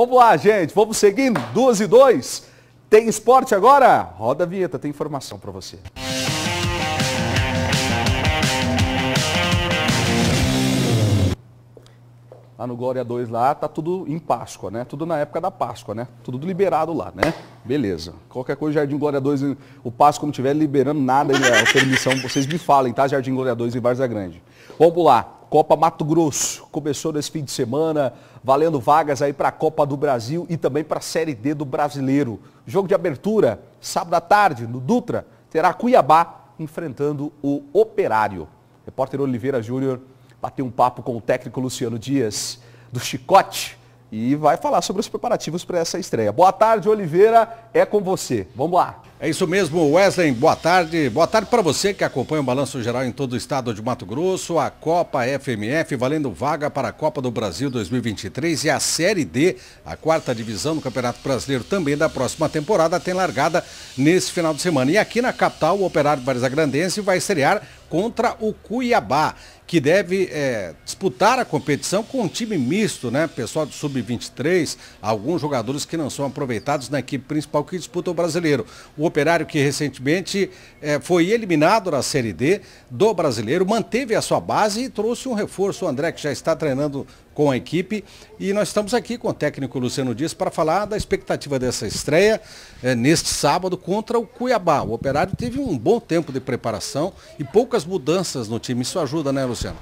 Vamos lá, gente. Vamos seguindo. Duas e dois. Tem esporte agora? Roda a vinheta, tem informação para você. Lá no Glória 2 lá, tá tudo em Páscoa, né? Tudo na época da Páscoa, né? Tudo liberado lá, né? Beleza. Qualquer coisa, Jardim Glória 2, o Páscoa não tiver liberando nada, a permissão, vocês me falem, tá? Jardim Glória 2 em Barza Grande. Vamos lá. Copa Mato Grosso. Começou nesse fim de semana, valendo vagas aí para a Copa do Brasil e também para a Série D do Brasileiro. Jogo de abertura, sábado à tarde, no Dutra, terá Cuiabá enfrentando o Operário. repórter Oliveira Júnior bateu um papo com o técnico Luciano Dias do Chicote e vai falar sobre os preparativos para essa estreia. Boa tarde, Oliveira. É com você. Vamos lá. É isso mesmo, Wesley. Boa tarde. Boa tarde para você que acompanha o Balanço Geral em todo o estado de Mato Grosso, a Copa FMF valendo vaga para a Copa do Brasil 2023 e a Série D, a quarta divisão do Campeonato Brasileiro também da próxima temporada, tem largada nesse final de semana. E aqui na capital, o Operário Barisagrandense vai estrear contra o Cuiabá, que deve é, disputar a competição com um time misto, né? Pessoal do Sub-23, alguns jogadores que não são aproveitados na equipe principal que disputa o brasileiro. O operário que recentemente é, foi eliminado na Série D do brasileiro, manteve a sua base e trouxe um reforço. O André, que já está treinando com a equipe. E nós estamos aqui com o técnico Luciano Dias para falar da expectativa dessa estreia é, neste sábado contra o Cuiabá. O Operário teve um bom tempo de preparação e poucas mudanças no time. Isso ajuda, né, Luciano?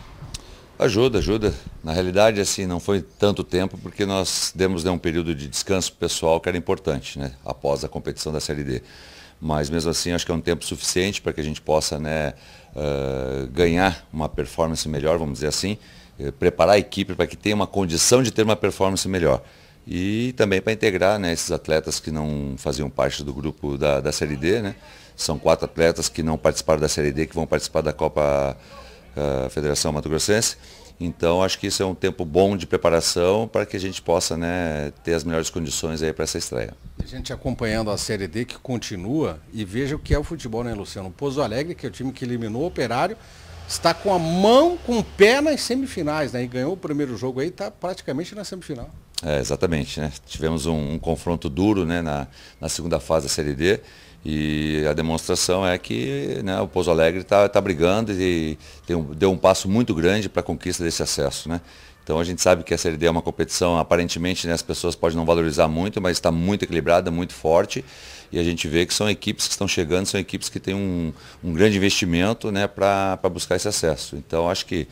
Ajuda, ajuda. Na realidade, assim, não foi tanto tempo porque nós demos né, um período de descanso pessoal que era importante, né, após a competição da Série D. Mas mesmo assim, acho que é um tempo suficiente para que a gente possa, né, uh, ganhar uma performance melhor, vamos dizer assim, eh, preparar a equipe para que tenha uma condição de ter uma performance melhor. E também para integrar né, esses atletas que não faziam parte do grupo da, da Série D. Né? São quatro atletas que não participaram da Série D, que vão participar da Copa ah, Federação Mato Grossense. Então acho que isso é um tempo bom de preparação para que a gente possa né, ter as melhores condições para essa estreia. A gente acompanhando a Série D que continua e veja o que é o futebol, né, Luciano? O Pozo Alegre, que é o time que eliminou o Operário, está com a mão, com o pé nas semifinais, né? E ganhou o primeiro jogo aí, está praticamente na semifinal. É, exatamente, né? Tivemos um, um, confronto duro né, na, na segunda fase da Série D e a demonstração é que né, o Pouso Alegre está tá brigando e um, deu um passo muito grande para a conquista desse acesso, né? Então a gente sabe que a Série D é uma competição, aparentemente né, as pessoas podem não valorizar muito, mas está muito equilibrada, muito forte. E a gente vê que são equipes que estão chegando, são equipes que têm um, um grande investimento né, para buscar esse acesso. Então, acho que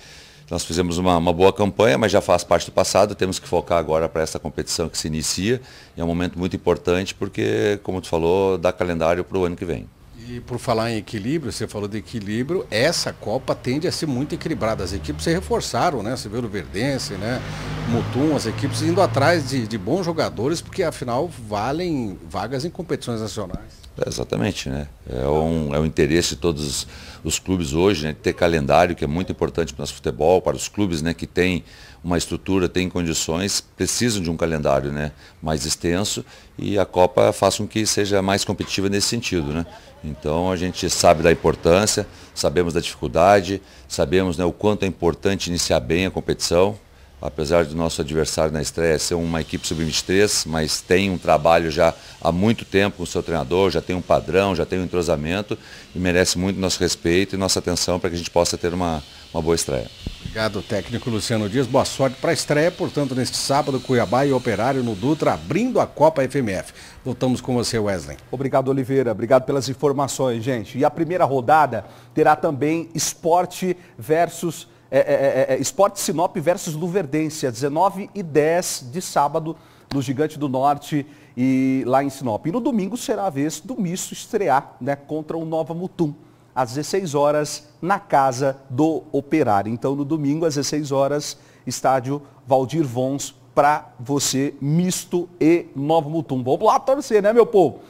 nós fizemos uma, uma, boa campanha, mas já faz parte do passado, temos que focar agora para essa competição que se inicia. é um momento muito importante porque, como tu falou, dá calendário para o ano que vem. E por falar em equilíbrio, você falou de equilíbrio, essa Copa tende a ser muito equilibrada. As equipes se reforçaram, né? Você vê o Verdense, né? Mutum, as equipes indo atrás de, de bons jogadores, porque afinal valem vagas em competições nacionais exatamente, né? É um, é um interesse de todos os clubes hoje, né? ter calendário, que é muito importante para o nosso futebol, para os clubes né? que têm uma estrutura, têm condições, precisam de um calendário né? mais extenso e a Copa faz com que seja mais competitiva nesse sentido. Né? Então a gente sabe da importância, sabemos da dificuldade, sabemos né, o quanto é importante iniciar bem a competição, apesar do nosso adversário na estreia ser uma equipe sub-23, mas tem um trabalho já há muito tempo com o seu treinador, já tem um padrão, já tem um entrosamento e merece muito nosso respeito e nossa atenção para que a gente possa ter uma, uma boa estreia. Obrigado, técnico Luciano Dias. Boa sorte para a estreia, portanto, neste sábado, Cuiabá e Operário no Dutra, abrindo a Copa FMF. Voltamos com você, Wesley. Obrigado, Oliveira. Obrigado pelas informações, gente. E a primeira rodada terá também esporte versus é é, é, é, Esporte Sinop versus Luverdense, às 19 e 10 de sábado, no Gigante do Norte e lá em Sinop. E no domingo será a vez do Misto estrear né, contra o Nova Mutum, às 16 horas, na casa do Operário. Então, no domingo, às 16 horas, estádio Valdir Vons para você, Misto e Nova Mutum. Vamos lá torcer, né, meu povo?